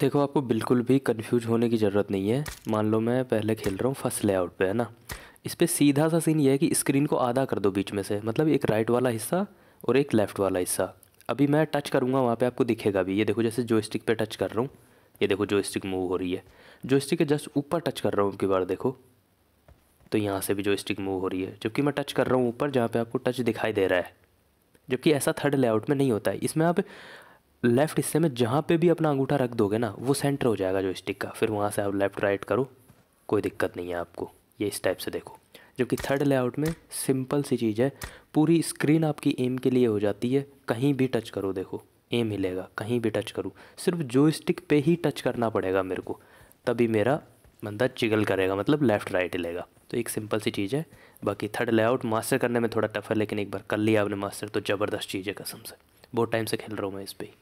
देखो आपको बिल्कुल भी कंफ्यूज होने की ज़रूरत नहीं है मान लो मैं पहले खेल रहा हूँ फर्स्ट लेआउट पे है ना इस पर सीधा सा सीन ये है कि स्क्रीन को आधा कर दो बीच में से मतलब एक राइट वाला हिस्सा और एक लेफ़्ट वाला हिस्सा अभी मैं टच करूँगा वहाँ पे आपको दिखेगा भी ये देखो जैसे जो स्टिक पर टच कर रहा हूँ ये देखो जो स्टिक मूव हो रही है जो स्टिक के जस्ट ऊपर टच कर रहा हूँ उनकी बार देखो तो यहाँ से भी जो स्टिक मूव हो रही है जबकि मैं टच कर रहा हूँ ऊपर जहाँ पर आपको टच दिखाई दे रहा है जबकि ऐसा थर्ड लेआउट में नहीं होता है इसमें आप लेफ्ट हिस्से में जहाँ पे भी अपना अंगूठा रख दोगे ना वो सेंटर हो जाएगा जो स्टिक का फिर वहाँ से आप लेफ़्ट राइट करो कोई दिक्कत नहीं है आपको ये इस टाइप से देखो जबकि थर्ड लेआउट में सिंपल सी चीज़ है पूरी स्क्रीन आपकी एम के लिए हो जाती है कहीं भी टच करो देखो एम हिलेगा कहीं भी टच करूँ सिर्फ जो स्टिक पे ही टच करना पड़ेगा मेरे को तभी मेरा बंदा चिगल करेगा मतलब लेफ़्ट राइट हिलेगा तो एक सिंपल सी चीज़ है बाकी थर्ड लेआउट मास्टर करने में थोड़ा टफ है लेकिन एक बार कर लिया आपने मास्टर तो ज़बरदस्त चीज़ है कसम से बहुत टाइम से खेल रहा हूँ मैं इस पर